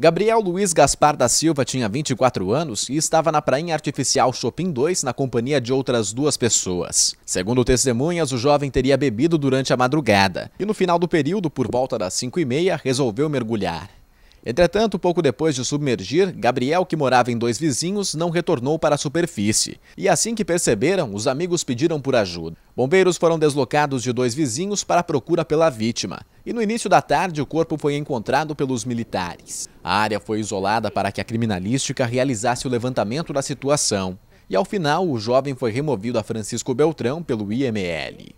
Gabriel Luiz Gaspar da Silva tinha 24 anos e estava na prainha artificial Shopping 2 na companhia de outras duas pessoas. Segundo testemunhas, o jovem teria bebido durante a madrugada e no final do período, por volta das 5 e meia, resolveu mergulhar. Entretanto, pouco depois de submergir, Gabriel, que morava em dois vizinhos, não retornou para a superfície. E assim que perceberam, os amigos pediram por ajuda. Bombeiros foram deslocados de dois vizinhos para a procura pela vítima e no início da tarde o corpo foi encontrado pelos militares. A área foi isolada para que a criminalística realizasse o levantamento da situação. E ao final, o jovem foi removido a Francisco Beltrão pelo IML.